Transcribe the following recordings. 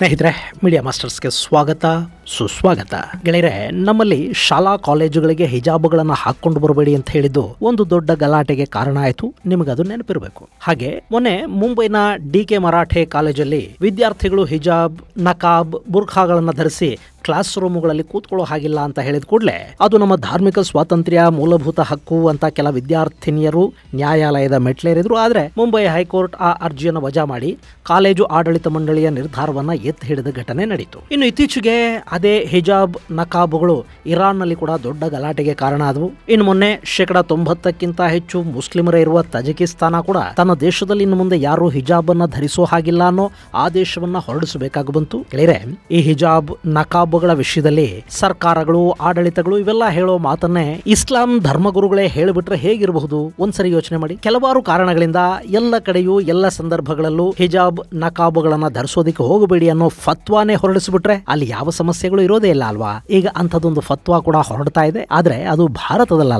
ಸ್ನೇಹಿತರೆ ಮೀಡಿಯಾ ಮಾಸ್ಟರ್ಸ್ಗೆ ಸ್ವಾಗತ ಸುಸ್ವಾಗತ ಗೆಳೆಯರೆ ನಮ್ಮಲ್ಲಿ ಶಾಲಾ ಕಾಲೇಜುಗಳಿಗೆ ಹಿಜಾಬುಗಳನ್ನು ಹಾಕೊಂಡು ಬರಬೇಡಿ ಅಂತ ಹೇಳಿದ್ದು ಒಂದು ದೊಡ್ಡ ಗಲಾಟೆಗೆ ಕಾರಣ ಆಯಿತು ನಿಮಗದು ನೆನಪಿರಬೇಕು ಹಾಗೆ ಮೊನ್ನೆ ಮುಂಬೈನ ಡಿ ಕೆ ಮರಾಠೆ ಕಾಲೇಜಲ್ಲಿ ವಿದ್ಯಾರ್ಥಿಗಳು ಹಿಜಾಬ್ ನಕಾಬ್ ಬುರ್ಖಾಗಳನ್ನು ಧರಿಸಿ ಕ್ಲಾಸ್ ರೂಮುಗಳಲ್ಲಿ ಕೂತ್ಕೊಳ್ಳೋ ಹಾಗಿಲ್ಲ ಅಂತ ಹೇಳಿದ ಕೂಡಲೇ ಅದು ನಮ್ಮ ಧಾರ್ಮಿಕ ಸ್ವಾತಂತ್ರ್ಯ ಮೂಲಭೂತ ಹಕ್ಕು ಅಂತ ಕೆಲ ವಿದ್ಯಾರ್ಥಿನಿಯರು ನ್ಯಾಯಾಲಯದ ಮೆಟ್ಲೇರಿದ್ರು ಆದರೆ ಮುಂಬೈ ಹೈಕೋರ್ಟ್ ಆ ಅರ್ಜಿಯನ್ನು ವಜಾ ಮಾಡಿ ಕಾಲೇಜು ಆಡಳಿತ ಮಂಡಳಿಯ ನಿರ್ಧಾರವನ್ನ ಎತ್ತಿ ಹಿಡಿದ ಘಟನೆ ನಡೆಯಿತು ಇನ್ನು ಇತ್ತೀಚೆಗೆ ಅದೇ ಹಿಜಾಬ್ ನಕಾಬುಗಳು ಇರಾನ್ನಲ್ಲಿ ಕೂಡ ದೊಡ್ಡ ಗಲಾಟೆಗೆ ಕಾರಣ ಆದವು ಇನ್ನು ಮೊನ್ನೆ ಶೇಕಡಾ ತೊಂಬತ್ತಕ್ಕಿಂತ ಹೆಚ್ಚು ಮುಸ್ಲಿಮರ ಇರುವ ತಜಕಿಸ್ತಾನ ಕೂಡ ತನ್ನ ದೇಶದಲ್ಲಿ ಇನ್ನು ಮುಂದೆ ಯಾರು ಹಿಜಾಬ್ ಧರಿಸೋ ಹಾಗಿಲ್ಲ ಅನ್ನೋ ಆದೇಶವನ್ನ ಹೊರಡಿಸಬೇಕಾಗಬಂತು ಬಂತು ಈ ಹಿಜಾಬ್ ನಕಾಬ್ ಹಬ್ಬಗಳ ವಿಷಯದಲ್ಲಿ ಸರ್ಕಾರಗಳು ಆಡಳಿತಗಳು ಇವೆಲ್ಲ ಹೇಳೋ ಮಾತನ್ನೇ ಇಸ್ಲಾಂ ಧರ್ಮಗುರುಗಳೇ ಹೇಳಿಬಿಟ್ರೆ ಹೇಗಿರಬಹುದು ಒಂದ್ಸರಿ ಯೋಚನೆ ಮಾಡಿ ಕೆಲವಾರು ಕಾರಣಗಳಿಂದ ಎಲ್ಲ ಕಡೆಯೂ ಎಲ್ಲ ಸಂದರ್ಭಗಳಲ್ಲೂ ಹಿಜಾಬ್ ನಕಾಬುಗಳನ್ನ ಧರಿಸೋದಿಕ್ಕೆ ಹೋಗಬೇಡಿ ಅನ್ನೋ ಫತ್ವಾನೇ ಹೊರಡಿಸಿಬಿಟ್ರೆ ಅಲ್ಲಿ ಯಾವ ಸಮಸ್ಯೆಗಳು ಇರೋದೇ ಇಲ್ಲ ಅಲ್ವಾ ಈಗ ಅಂಥದ್ದೊಂದು ಫತ್ವಾ ಕೂಡ ಹೊರಡ್ತಾ ಇದೆ ಆದ್ರೆ ಅದು ಭಾರತದಲ್ಲ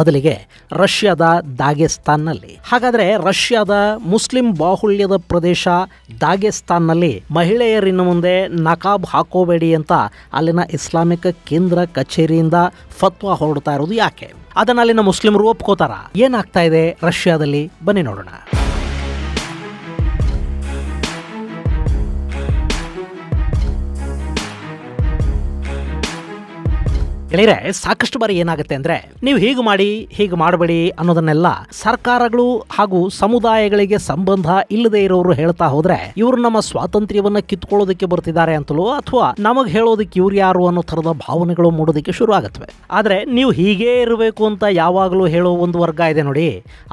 ಬದಲಿಗೆ ರಷ್ಯಾದ ದಾಗೆಸ್ತಾನ್ನಲ್ಲಿ ಹಾಗಾದ್ರೆ ರಷ್ಯಾದ ಮುಸ್ಲಿಂ ಬಾಹುಳ್ಯದ ಪ್ರದೇಶ ದಾಗೆಸ್ತಾನ್ನಲ್ಲಿ ಮಹಿಳೆಯರಿನ ಮುಂದೆ ನಕಾಬ್ ಹಾಕೋಬೇಡಿ ಅಂತ ಅಲ್ಲಿನ ಇಸ್ಲಾಮಿಕ್ ಕೇಂದ್ರ ಕಚೇರಿಯಿಂದ ಫತ್ವ ಹೊರಡ್ತಾ ಇರೋದು ಯಾಕೆ ಅದನ್ನ ಅಲ್ಲಿನ ಮುಸ್ಲಿಮರು ಒಪ್ಕೋತಾರ ಏನಾಗ್ತಾ ಇದೆ ರಷ್ಯಾದಲ್ಲಿ ಬನ್ನಿ ನೋಡೋಣ ಗೆಳೆಯರೆ ಸಾಕಷ್ಟು ಬಾರಿ ಏನಾಗುತ್ತೆ ಅಂದ್ರೆ ನೀವು ಹೀಗೆ ಮಾಡಿ ಹೀಗೆ ಮಾಡಬೇಡಿ ಅನ್ನೋದನ್ನೆಲ್ಲ ಸರ್ಕಾರಗಳು ಹಾಗೂ ಸಮುದಾಯಗಳಿಗೆ ಸಂಬಂಧ ಇಲ್ಲದೆ ಇರೋರು ಹೇಳ್ತಾ ಹೋದ್ರೆ ಇವರು ನಮ್ಮ ಸ್ವಾತಂತ್ರ್ಯವನ್ನ ಕಿತ್ಕೊಳ್ಳೋದಕ್ಕೆ ಬರ್ತಿದ್ದಾರೆ ಅಂತಲೋ ಅಥವಾ ನಮಗ್ ಹೇಳೋದಕ್ಕೆ ಇವ್ರು ಯಾರು ಅನ್ನೋ ತರದ ಭಾವನೆಗಳು ಮೂಡೋದಕ್ಕೆ ಶುರು ಆಗತ್ವೆ ಆದ್ರೆ ನೀವು ಹೀಗೇ ಇರಬೇಕು ಅಂತ ಯಾವಾಗಲೂ ಹೇಳೋ ಒಂದು ವರ್ಗ ಇದೆ ನೋಡಿ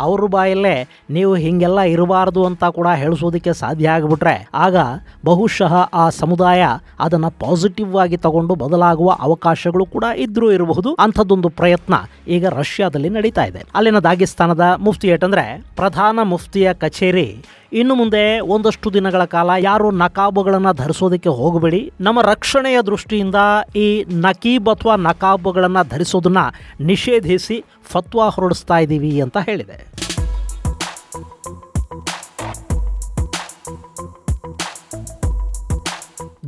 ಅವ್ರ ಬಾಯಲ್ಲೇ ನೀವು ಹಿಂಗೆಲ್ಲ ಇರಬಾರದು ಅಂತ ಕೂಡ ಹೇಳಿಸೋದಕ್ಕೆ ಸಾಧ್ಯ ಆಗಿಬಿಟ್ರೆ ಆಗ ಬಹುಶಃ ಆ ಸಮುದಾಯ ಅದನ್ನ ಪಾಸಿಟಿವ್ ಆಗಿ ತಗೊಂಡು ಬದಲಾಗುವ ಅವಕಾಶಗಳು ಕೂಡ ಇದೆ ಇದ್ರೂ ಇರಬಹುದು ಅಂಥದ್ದೊಂದು ಪ್ರಯತ್ನ ಈಗ ರಷ್ಯಾದಲ್ಲಿ ನಡೀತಾ ಇದೆ ಅಲ್ಲಿನ ದಾಗಿಸ್ತಾನದ ಮುಫ್ತಿ ಏಟಂದ್ರೆ ಪ್ರಧಾನ ಮುಫ್ತಿಯ ಕಚೇರಿ ಇನ್ನು ಮುಂದೆ ಒಂದಷ್ಟು ದಿನಗಳ ಕಾಲ ಯಾರು ನಕಾಬುಗಳನ್ನು ಧರಿಸೋದಕ್ಕೆ ಹೋಗಬೇಡಿ ನಮ್ಮ ರಕ್ಷಣೆಯ ದೃಷ್ಟಿಯಿಂದ ಈ ನಕೀಬ್ ಅಥವಾ ನಕಾಬುಗಳನ್ನು ಧರಿಸೋದನ್ನ ನಿಷೇಧಿಸಿ ಫತ್ವಾ ಹೊರಡಿಸ್ತಾ ಇದ್ದೀವಿ ಅಂತ ಹೇಳಿದೆ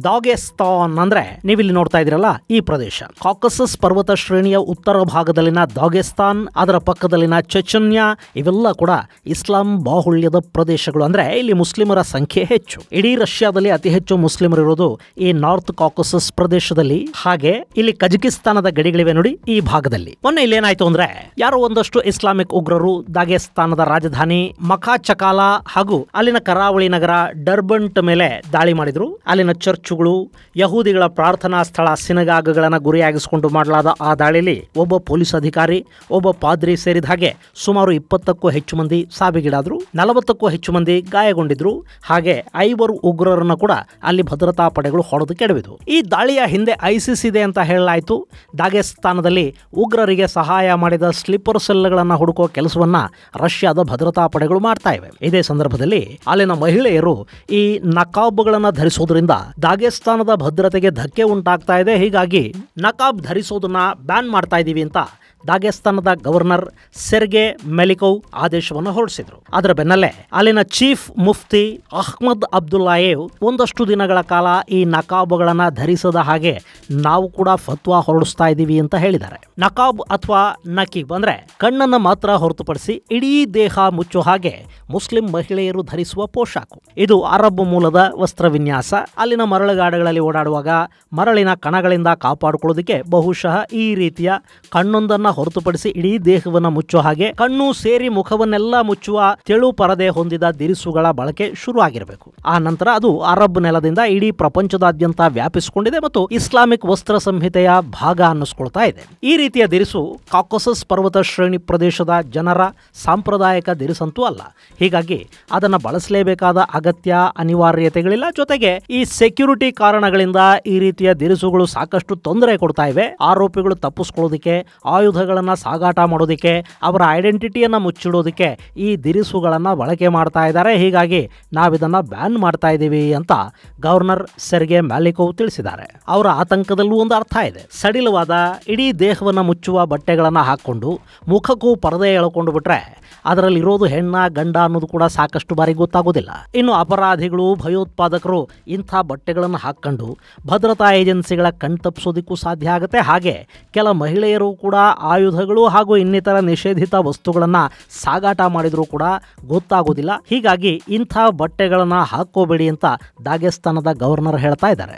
ದಾಗೆಸ್ತಾನ್ ಅಂದ್ರೆ ನೀವಿಲ್ಲಿ ನೋಡ್ತಾ ಇದೀರಲ್ಲ ಈ ಪ್ರದೇಶ ಕಾಕಸಸ್ ಪರ್ವತ ಶ್ರೇಣಿಯ ಉತ್ತರ ಭಾಗದಲ್ಲಿನ ದಾಗೆಸ್ತಾನ್ ಅದರ ಪಕ್ಕದಲ್ಲಿನ ಚಚನ್ಯ ಇವೆಲ್ಲ ಕೂಡ ಇಸ್ಲಾಂ ಬಾಹುಳ್ಯದ ಪ್ರದೇಶಗಳು ಅಂದ್ರೆ ಇಲ್ಲಿ ಮುಸ್ಲಿಮರ ಸಂಖ್ಯೆ ಹೆಚ್ಚು ಇಡೀ ರಷ್ಯಾದಲ್ಲಿ ಅತಿ ಹೆಚ್ಚು ಮುಸ್ಲಿಮರಿರೋದು ಈ ನಾರ್ತ್ ಕಾಕಸಸ್ ಪ್ರದೇಶದಲ್ಲಿ ಹಾಗೆ ಇಲ್ಲಿ ಕಜಕಿಸ್ತಾನದ ಗಡಿಗಳಿವೆ ನೋಡಿ ಈ ಭಾಗದಲ್ಲಿ ಮೊನ್ನೆ ಇಲ್ಲಿ ಏನಾಯ್ತು ಅಂದ್ರೆ ಯಾರೋ ಒಂದಷ್ಟು ಇಸ್ಲಾಮಿಕ್ ಉಗ್ರರು ದಾಗೆಸ್ತಾನದ ರಾಜಧಾನಿ ಮಖಾ ಚಕಾಲ ಹಾಗೂ ಅಲ್ಲಿನ ಕರಾವಳಿ ನಗರ ಡರ್ಬಂಟ್ ಮೇಲೆ ದಾಳಿ ಮಾಡಿದ್ರು ಅಲ್ಲಿನ ಚರ್ಚ್ ಯಹೂದಿಗಳ ಪ್ರಾರ್ಥನಾ ಸ್ಥಳ ಸಿನಗಾಗಗಳನ್ನು ಗುರಿಯಾಗಿಸಿಕೊಂಡು ಮಾಡಲಾದ ಆ ದಾಳಿಯಲ್ಲಿ ಒಬ್ಬ ಪೊಲೀಸ್ ಅಧಿಕಾರಿ ಒಬ್ಬ ಪಾದ್ರಿ ಸೇರಿದ ಹಾಗೆ ಸುಮಾರು ಇಪ್ಪತ್ತಕ್ಕೂ ಹೆಚ್ಚು ಮಂದಿ ಸಾವಿಗೀಡಾದರು ನಲವತ್ತಕ್ಕೂ ಹೆಚ್ಚು ಮಂದಿ ಗಾಯಗೊಂಡಿದ್ರು ಹಾಗೆ ಐವರು ಉಗ್ರರನ್ನು ಕೂಡ ಅಲ್ಲಿ ಭದ್ರತಾ ಪಡೆಗಳು ಹೊಡೆದು ಕೆಡವಿದ್ರು ಈ ದಾಳಿಯ ಹಿಂದೆ ಐಸಿಸ್ ಇದೆ ಅಂತ ಹೇಳಲಾಯಿತು ದಾಗೆಸ್ತಾನದಲ್ಲಿ ಉಗ್ರರಿಗೆ ಸಹಾಯ ಮಾಡಿದ ಸ್ಲೀಪರ್ ಸೆಲ್ಗಳನ್ನು ಹುಡುಕೋ ಕೆಲಸವನ್ನ ರಷ್ಯಾದ ಭದ್ರತಾ ಪಡೆಗಳು ಮಾಡ್ತಾ ಇವೆ ಇದೇ ಸಂದರ್ಭದಲ್ಲಿ ಅಲ್ಲಿನ ಮಹಿಳೆಯರು ಈ ನಕಾಬುಗಳನ್ನು ಧರಿಸೋದ್ರಿಂದ ಪಾಕಿಸ್ತಾನದ ಭದ್ರತೆಗೆ ಧಕ್ಕೆ ಉಂಟಾಗ್ತಾ ಇದೆ ಹೀಗಾಗಿ ನಕಾಬ್ ಧರಿಸೋದನ್ನ ಬ್ಯಾನ್ ಮಾಡ್ತಾ ಇದ್ದೀವಿ ಅಂತ ದಾಗೆಸ್ತಾನದ ಗವರ್ನರ್ ಸೆರ್ಗೆ ಮೆಲಿಕೋವ್ ಆದೇಶವನ್ನು ಹೊರಡಿಸಿದರು ಅದರ ಬೆನ್ನಲ್ಲೇ ಅಲ್ಲಿನ ಚೀಫ್ ಮುಫ್ತಿ ಅಹ್ಮದ್ ಅಬ್ದುಲ್ಲಾಯೇವ್ ಒಂದಷ್ಟು ದಿನಗಳ ಕಾಲ ಈ ನಕಾಬ್ಗಳನ್ನು ಧರಿಸದ ಹಾಗೆ ನಾವು ಕೂಡ ಫತ್ವಾ ಹೊರಡಿಸ್ತಾ ಇದ್ದೀವಿ ಅಂತ ಹೇಳಿದ್ದಾರೆ ನಕಾಬ್ ಅಥವಾ ನಕೀಬ್ ಅಂದರೆ ಕಣ್ಣನ್ನು ಮಾತ್ರ ಹೊರತುಪಡಿಸಿ ಇಡೀ ದೇಹ ಮುಚ್ಚೋ ಹಾಗೆ ಮುಸ್ಲಿಂ ಮಹಿಳೆಯರು ಧರಿಸುವ ಪೋಷಾಕು ಇದು ಅರಬ್ ಮೂಲದ ವಸ್ತ್ರ ವಿನ್ಯಾಸ ಅಲ್ಲಿನ ಮರಳುಗಾಡುಗಳಲ್ಲಿ ಓಡಾಡುವಾಗ ಮರಳಿನ ಕಣಗಳಿಂದ ಕಾಪಾಡಿಕೊಳ್ಳೋದಕ್ಕೆ ಬಹುಶಃ ಈ ರೀತಿಯ ಕಣ್ಣೊಂದನ್ನು ಹೊರತುಪಡಿಸಿ ಇಡೀ ದೇಹವನ್ನ ಮುಚ್ಚುವ ಹಾಗೆ ಕಣ್ಣು ಸೇರಿ ಮುಖವನ್ನೆಲ್ಲ ಮುಚ್ಚುವ ತೆಳು ಪರದೆ ಹೊಂದಿದ ದಿರಿಸುಗಳ ಬಳಕೆ ಶುರು ಆಗಿರಬೇಕು ಆ ನಂತರ ಅದು ಅರಬ್ ನೆಲದಿಂದ ಇಡೀ ಪ್ರಪಂಚದಾದ್ಯಂತ ವ್ಯಾಪಿಸಿಕೊಂಡಿದೆ ಮತ್ತು ಇಸ್ಲಾಮಿಕ್ ವಸ್ತ್ರ ಸಂಹಿತೆಯ ಭಾಗ ಅನ್ನಿಸ್ಕೊಳ್ತಾ ಇದೆ ಈ ರೀತಿಯ ದಿರಿಸು ಕಾಕೋಸಸ್ ಪರ್ವತ ಶ್ರೇಣಿ ಪ್ರದೇಶದ ಜನರ ಸಾಂಪ್ರದಾಯಿಕ ದಿರಿಸಂತೂ ಅಲ್ಲ ಹೀಗಾಗಿ ಅದನ್ನು ಬಳಸಲೇಬೇಕಾದ ಅಗತ್ಯ ಅನಿವಾರ್ಯತೆಗಳಿಲ್ಲ ಜೊತೆಗೆ ಈ ಸೆಕ್ಯೂರಿಟಿ ಕಾರಣಗಳಿಂದ ಈ ರೀತಿಯ ದಿರಿಸುಗಳು ಸಾಕಷ್ಟು ತೊಂದರೆ ಕೊಡ್ತಾ ಇವೆ ಆರೋಪಿಗಳು ತಪ್ಪಿಸ್ಕೊಳ್ಳೋದಕ್ಕೆ ಆಯುಧ ಗಳನ್ನು ಸಾಗಾಟ ಮಾಡೋದಕ್ಕೆ ಅವರ ಐಡೆಂಟಿಟಿಯನ್ನು ಮುಚ್ಚಿಡೋದಕ್ಕೆ ಈ ದಿರಿಸುಗಳನ್ನು ಬಳಕೆ ಮಾಡ್ತಾ ಇದ್ದಾರೆ ಹೀಗಾಗಿ ನಾವಿದನ್ನು ಬ್ಯಾನ್ ಮಾಡ್ತಾ ಇದ್ದೀವಿ ಅಂತ ಗವರ್ನರ್ ಸೆರ್ಗೆ ಮ್ಯಾಲಿಕೋವ್ ತಿಳಿಸಿದ್ದಾರೆ ಅವರ ಆತಂಕದಲ್ಲೂ ಒಂದು ಅರ್ಥ ಇದೆ ಸಡಿಲವಾದ ಇಡೀ ದೇಹವನ್ನು ಮುಚ್ಚುವ ಬಟ್ಟೆಗಳನ್ನು ಹಾಕ್ಕೊಂಡು ಮುಖಕ್ಕೂ ಪರದೆ ಎಳ್ಕೊಂಡು ಬಿಟ್ರೆ ಅದರಲ್ಲಿರೋದು ಹೆಣ್ಣ ಗಂಡ ಅನ್ನೋದು ಕೂಡ ಸಾಕಷ್ಟು ಬಾರಿ ಗೊತ್ತಾಗೋದಿಲ್ಲ ಇನ್ನು ಅಪರಾಧಿಗಳು ಭಯೋತ್ಪಾದಕರು ಇಂಥ ಬಟ್ಟೆಗಳನ್ನು ಹಾಕ್ಕೊಂಡು ಭದ್ರತಾ ಏಜೆನ್ಸಿಗಳ ಕಣ್ತಪ್ಪಿಸೋದಕ್ಕೂ ಸಾಧ್ಯ ಆಗುತ್ತೆ ಹಾಗೆ ಕೆಲ ಮಹಿಳೆಯರು ಕೂಡ ಆ ಆಯುಧಗಳು ಹಾಗೂ ಇನ್ನಿತರ ನಿಷೇಧಿತ ವಸ್ತುಗಳನ್ನು ಸಾಗಾಟ ಮಾಡಿದರೂ ಕೂಡ ಗೊತ್ತಾಗೋದಿಲ್ಲ ಹೀಗಾಗಿ ಇಂಥ ಬಟ್ಟೆಗಳನ್ನು ಹಾಕೋಬೇಡಿ ಅಂತ ದಾಗೆಸ್ತಾನದ ಗವರ್ನರ್ ಹೇಳ್ತಾ ಇದ್ದಾರೆ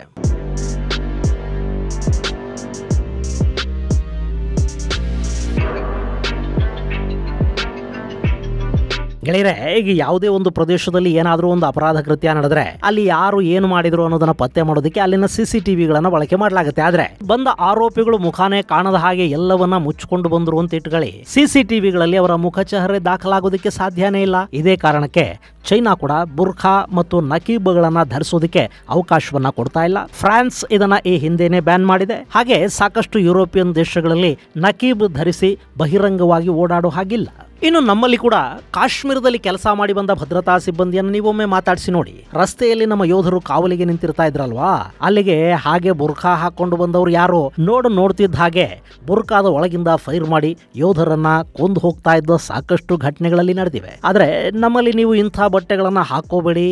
ಗೆಳೆಯರೆ ಈಗ ಯಾವುದೇ ಒಂದು ಪ್ರದೇಶದಲ್ಲಿ ಏನಾದರೂ ಒಂದು ಅಪರಾಧ ಕೃತ್ಯ ನಡೆದ್ರೆ ಅಲ್ಲಿ ಯಾರು ಏನು ಮಾಡಿದ್ರು ಅನ್ನೋದನ್ನ ಪತ್ತೆ ಮಾಡೋದಕ್ಕೆ ಅಲ್ಲಿನ ಸಿಸಿ ಟಿವಿಗಳನ್ನ ಬಳಕೆ ಮಾಡಲಾಗುತ್ತೆ ಆದ್ರೆ ಬಂದ ಆರೋಪಿಗಳು ಮುಖಾನೇ ಕಾಣದ ಹಾಗೆ ಎಲ್ಲವನ್ನ ಮುಚ್ಚಿಕೊಂಡು ಬಂದ್ರು ಅಂತ ಇಟ್ಕೊಳ್ಳಿ ಸಿಸಿ ಟಿವಿಗಳಲ್ಲಿ ಅವರ ಮುಖ ಚಹರೆ ದಾಖಲಾಗೋದಕ್ಕೆ ಸಾಧ್ಯನೇ ಇಲ್ಲ ಇದೇ ಕಾರಣಕ್ಕೆ ಚೈನಾ ಕೂಡ ಬುರ್ಖಾ ಮತ್ತು ನಕೀಬ್ಗಳನ್ನ ಧರಿಸೋದಕ್ಕೆ ಅವಕಾಶವನ್ನ ಕೊಡ್ತಾ ಇಲ್ಲ ಫ್ರಾನ್ಸ್ ಇದನ್ನ ಈ ಹಿಂದೆನೆ ಬ್ಯಾನ್ ಮಾಡಿದೆ ಹಾಗೆ ಸಾಕಷ್ಟು ಯುರೋಪಿಯನ್ ದೇಶಗಳಲ್ಲಿ ನಕೀಬ್ ಧರಿಸಿ ಬಹಿರಂಗವಾಗಿ ಓಡಾಡೋ ಹಾಗಿಲ್ಲ ಇನ್ನು ನಮ್ಮಲ್ಲಿ ಕೂಡ ಕಾಶ್ಮೀರದಲ್ಲಿ ಕೆಲಸ ಮಾಡಿ ಬಂದ ಭದ್ರತಾ ಸಿಬ್ಬಂದಿಯನ್ನು ನೀವೊಮ್ಮೆ ಮಾತಾಡಿಸಿ ನೋಡಿ ರಸ್ತೆಯಲ್ಲಿ ನಮ್ಮ ಯೋಧರು ಕಾವಲಿಗೆ ನಿಂತಿರ್ತಾ ಇದ್ರಲ್ವಾ ಅಲ್ಲಿಗೆ ಹಾಗೆ ಬುರ್ಖಾ ಹಾಕೊಂಡು ಬಂದವರು ಯಾರು ನೋಡು ನೋಡ್ತಿದ್ದ ಹಾಗೆ ಬುರ್ಖಾದ ಒಳಗಿಂದ ಫೈರ್ ಮಾಡಿ ಯೋಧರನ್ನ ಕೊಂದು ಹೋಗ್ತಾ ಇದ್ದ ಸಾಕಷ್ಟು ಘಟನೆಗಳಲ್ಲಿ ನಡೆದಿವೆ ಆದರೆ ನಮ್ಮಲ್ಲಿ ನೀವು ಇಂಥ ಬಟ್ಟೆಗಳನ್ನು ಹಾಕೋಬೇಡಿ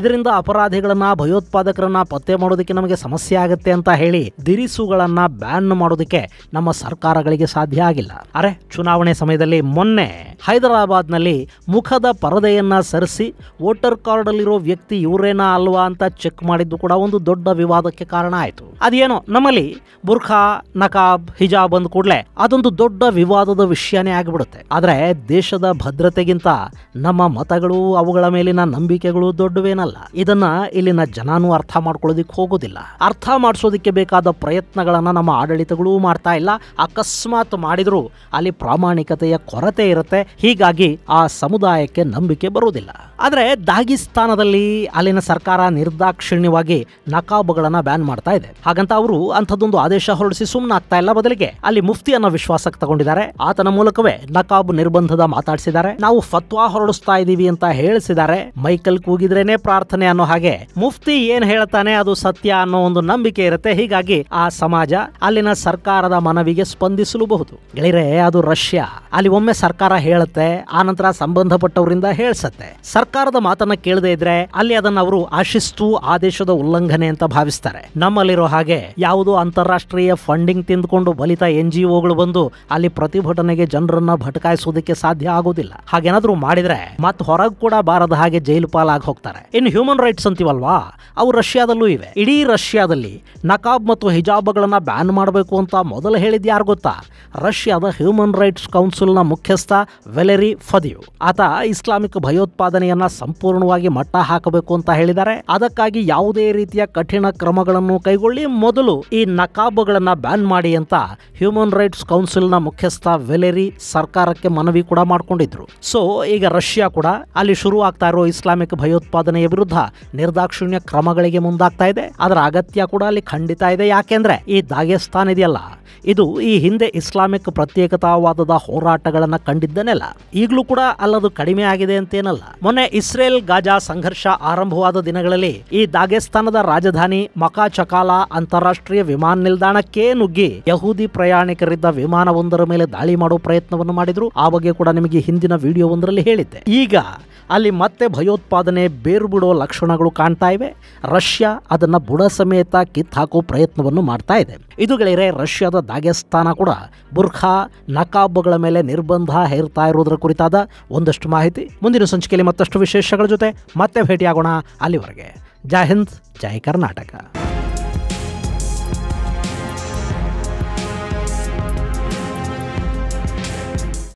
ಇದರಿಂದ ಅಪರಾಧಿಗಳನ್ನ ಭಯೋತ್ಪಾದಕರನ್ನ ಪತ್ತೆ ಮಾಡೋದಕ್ಕೆ ನಮಗೆ ಸಮಸ್ಯೆ ಆಗುತ್ತೆ ಅಂತ ಹೇಳಿ ದಿರಿಸುಗಳನ್ನ ಬ್ಯಾನ್ ಮಾಡೋದಕ್ಕೆ ನಮ್ಮ ಸರ್ಕಾರಗಳಿಗೆ ಸಾಧ್ಯ ಆಗಿಲ್ಲ ಅರೆ ಚುನಾವಣೆ ಸಮಯದಲ್ಲಿ ಮೊನ್ನೆ ಹೈದರಾಬಾದ್ನಲ್ಲಿ ಮುಖದ ಪರದೆಯನ್ನು ಸರಿಸಿ ವೋಟರ್ ಕಾರ್ಡಲ್ಲಿರೋ ವ್ಯಕ್ತಿ ಇವರೇನಾ ಅಲ್ವಾ ಅಂತ ಚೆಕ್ ಮಾಡಿದ್ದು ಕೂಡ ಒಂದು ದೊಡ್ಡ ವಿವಾದಕ್ಕೆ ಕಾರಣ ಆಯಿತು ಅದೇನೋ ನಮ್ಮಲ್ಲಿ ಬುರ್ಖಾ ನಕಾಬ್ ಹಿಜಾಬ್ ಅಂದ ಕೂಡಲೇ ಅದೊಂದು ದೊಡ್ಡ ವಿವಾದದ ವಿಷಯನೇ ಆಗಿಬಿಡುತ್ತೆ ಆದರೆ ದೇಶದ ಭದ್ರತೆಗಿಂತ ನಮ್ಮ ಮತಗಳು ಅವುಗಳ ಮೇಲಿನ ನಂಬಿಕೆಗಳು ದೊಡ್ಡವೇನಲ್ಲ ಇದನ್ನ ಇಲ್ಲಿನ ಜನಾನು ಅರ್ಥ ಮಾಡ್ಕೊಳ್ಳೋದಿಕ್ ಹೋಗೋದಿಲ್ಲ ಅರ್ಥ ಮಾಡಿಸೋದಕ್ಕೆ ಬೇಕಾದ ಪ್ರಯತ್ನಗಳನ್ನ ನಮ್ಮ ಆಡಳಿತಗಳು ಮಾಡ್ತಾ ಇಲ್ಲ ಅಕಸ್ಮಾತ್ ಮಾಡಿದ್ರು ಅಲ್ಲಿ ಪ್ರಾಮಾಣಿಕತೆಯ ಕೊರತೆ ಇರುತ್ತೆ ಹೀಗಾಗಿ ಆ ಸಮುದಾಯಕ್ಕೆ ನಂಬಿಕೆ ಬರುವುದಿಲ್ಲ ಆದರೆ ದಾಗಿಸ್ತಾನದಲ್ಲಿ ಅಲ್ಲಿನ ಸರ್ಕಾರ ನಿರ್ದಾಕ್ಷಿಣ್ಯವಾಗಿ ನಕಾಬುಗಳನ್ನು ಬ್ಯಾನ್ ಮಾಡ್ತಾ ಇದೆ ಹಾಗಂತ ಅವರು ಅಂಥದ್ದೊಂದು ಆದೇಶ ಹೊರಡಿಸಿ ಸುಮ್ಮನಾಗ್ತಾ ಇಲ್ಲ ಬದಲಿಗೆ ಅಲ್ಲಿ ಮುಫ್ತಿ ಅನ್ನೋ ವಿಶ್ವಾಸಕ್ಕೆ ತಗೊಂಡಿದ್ದಾರೆ ಆತನ ಮೂಲಕವೇ ನಕಾಬ್ ನಿರ್ಬಂಧದ ಮಾತಾಡಿಸಿದ್ದಾರೆ ನಾವು ಫತ್ವಾ ಹೊರಡಿಸ್ತಾ ಇದ್ದೀವಿ ಅಂತ ಹೇಳಿಸಿದ್ದಾರೆ ಮೈಕಲ್ ಕೂಗಿದ್ರೇನೆ ಪ್ರಾರ್ಥನೆ ಅನ್ನೋ ಹಾಗೆ ಮುಫ್ತಿ ಏನ್ ಹೇಳ್ತಾನೆ ಅದು ಸತ್ಯ ಅನ್ನೋ ಒಂದು ನಂಬಿಕೆ ಇರುತ್ತೆ ಹೀಗಾಗಿ ಆ ಸಮಾಜ ಅಲ್ಲಿನ ಸರ್ಕಾರದ ಮನವಿಗೆ ಸ್ಪಂದಿಸಲೂಬಹುದು ಗೆಳರೇ ಅದು ರಷ್ಯಾ ಅಲ್ಲಿ ಒಮ್ಮೆ ಸರ್ಕಾರ ಹೇಳುತ್ತೆ ಆ ನಂತರ ಸಂಬಂಧಪಟ್ಟವರಿಂದ ಹೇಳ್ಸತ್ತೆ ಸರ್ಕಾರದ ಮಾತನ್ನ ಕೇಳದೇ ಇದ್ರೆ ಅಲ್ಲಿ ಅದನ್ನ ಅವರು ಆಶಿಸ್ತು ಆದೇಶದ ಉಲ್ಲಂಘನೆ ಅಂತ ಭಾವಿಸ್ತಾರೆ ನಮ್ಮಲ್ಲಿರೋ ಹಾಗೆ ಯಾವುದೋ ಅಂತಾರಾಷ್ಟ್ರೀಯ ಫಂಡಿಂಗ್ ತಿಂದ್ಕೊಂಡು ಬಲಿತ ಎನ್ ಜಿ ಒಗಳು ಬಂದು ಅಲ್ಲಿ ಪ್ರತಿಭಟನೆಗೆ ಜನರನ್ನ ಭಟಕಾಯಿಸುವುದಕ್ಕೆ ಸಾಧ್ಯ ಆಗೋದಿಲ್ಲ ಹಾಗೇನಾದ್ರೂ ಮಾಡಿದ್ರೆ ಮತ್ತೆ ಹೊರಗ್ ಕೂಡ ಬಾರದ ಹಾಗೆ ಜೈಲು ಆಗಿ ಹೋಗ್ತಾರೆ ಇನ್ನು ಹ್ಯೂಮನ್ ರೈಟ್ಸ್ ಅಂತೀವಲ್ವಾ ಅವು ರಷ್ಯಾದಲ್ಲೂ ಇವೆ ಇಡೀ ರಷ್ಯಾದಲ್ಲಿ ನಕಾಬ್ ಮತ್ತು ಹಿಜಾಬ್ಗಳನ್ನ ಬ್ಯಾನ್ ಮಾಡಬೇಕು ಅಂತ ಮೊದಲು ಹೇಳಿದ್ಯಾರು ಯಾರು ಗೊತ್ತಾ ರಷ್ಯಾದ ಹ್ಯೂಮನ್ ರೈಟ್ಸ್ ಕೌನ್ಸಿಲ್ನ ಮುಖ್ಯಸ್ಥ ವೆಲೆರಿ ಫದಿಯು ಆತ ಇಸ್ಲಾಮಿಕ್ ಭಯೋತ್ಪಾದನೆಯನ್ನ ಸಂಪೂರ್ಣವಾಗಿ ಮಟ್ಟ ಹಾಕಬೇಕು ಅಂತ ಹೇಳಿದ್ದಾರೆ ಅದಕ್ಕಾಗಿ ಯಾವುದೇ ರೀತಿಯ ಕಠಿಣ ಕ್ರಮಗಳನ್ನು ಕೈಗೊಳ್ಳಿ ಮೊದಲು ಈ ನಕಾಬುಗಳನ್ನ ಬ್ಯಾನ್ ಮಾಡಿ ಅಂತ ಹ್ಯೂಮನ್ ರೈಟ್ಸ್ ಕೌನ್ಸಿಲ್ನ ಮುಖ್ಯಸ್ಥ ವೆಲೆರಿ ಸರ್ಕಾರಕ್ಕೆ ಮನವಿ ಕೂಡ ಮಾಡಿಕೊಂಡಿದ್ರು ಸೊ ಈಗ ರಷ್ಯಾ ಕೂಡ ಅಲ್ಲಿ ಶುರು ಆಗ್ತಾ ಇರೋ ಇಸ್ಲಾಮಿಕ್ ಭಯೋತ್ಪಾದನೆಯ ವಿರುದ್ಧ ನಿರ್ದಾಕ್ಷಿಣ್ಯ ಕ್ರಮಗಳಿಗೆ ಮುಂದಾಗ್ತಾ ಇದೆ ಅದರ ಅಗತ್ಯ ಕೂಡ ಅಲ್ಲಿ ಖಂಡಿತ ಇದೆ ಯಾಕೆಂದ್ರೆ ಈ ದಾಗೆಸ್ತಾನ್ ಇದೆಯಲ್ಲ ಇದು ಈ ಹಿಂದೆ ಇಸ್ಲಾಂ ಇಸ್ಲಾಮಿಕ್ ಪ್ರತ್ಯೇಕತಾವಾದದ ಹೋರಾಟಗಳನ್ನು ಕಂಡಿದ್ದನೆಲ್ಲ ಈಗಲೂ ಕೂಡ ಅಲ್ಲದು ಕಡಿಮೆ ಆಗಿದೆ ಅಂತೇನಲ್ಲ ಮೊನ್ನೆ ಇಸ್ರೇಲ್ ಗಾಜಾ ಸಂಘರ್ಷ ಆರಂಭವಾದ ದಿನಗಳಲ್ಲಿ ಈ ದಾಗೇಸ್ತಾನದ ರಾಜಧಾನಿ ಮಕಾ ಚಕಾಲಾ ಅಂತಾರಾಷ್ಟ್ರೀಯ ವಿಮಾನ ನಿಲ್ದಾಣಕ್ಕೆ ನುಗ್ಗಿ ಯಹೂದಿ ಪ್ರಯಾಣಿಕರಿದ್ದ ವಿಮಾನವೊಂದರ ಮೇಲೆ ದಾಳಿ ಮಾಡುವ ಪ್ರಯತ್ನವನ್ನು ಮಾಡಿದ್ರು ಆ ಬಗ್ಗೆ ಕೂಡ ನಿಮಗೆ ಹಿಂದಿನ ವಿಡಿಯೋ ಒಂದರಲ್ಲಿ ಹೇಳಿದ್ದೆ ಈಗ ಅಲ್ಲಿ ಮತ್ತೆ ಭಯೋತ್ಪಾದನೆ ಬೇರು ಬಿಡೋ ಲಕ್ಷಣಗಳು ಕಾಣ್ತಾ ಇವೆ ರಷ್ಯಾ ಅದನ್ನು ಬುಡ ಸಮೇತ ಕಿತ್ತಾಕೋ ಪ್ರಯತ್ನವನ್ನು ಮಾಡ್ತಾ ಇದೆ ಇದು ಗೆಳೆಯರೆ ರಷ್ಯಾದ ದಾಗೆಸ್ತಾನ ಕೂಡ ಬುರ್ಖಾ ನಕಾಬ್ಗಳ ಮೇಲೆ ನಿರ್ಬಂಧ ಹೇರ್ತಾ ಇರುವುದರ ಕುರಿತಾದ ಒಂದಷ್ಟು ಮಾಹಿತಿ ಮುಂದಿನ ಸಂಚಿಕೆಯಲ್ಲಿ ಮತ್ತಷ್ಟು ವಿಶೇಷಗಳ ಜೊತೆ ಮತ್ತೆ ಭೇಟಿಯಾಗೋಣ ಅಲ್ಲಿವರೆಗೆ ಜೈ ಹಿಂದ್ ಜೈ ಕರ್ನಾಟಕ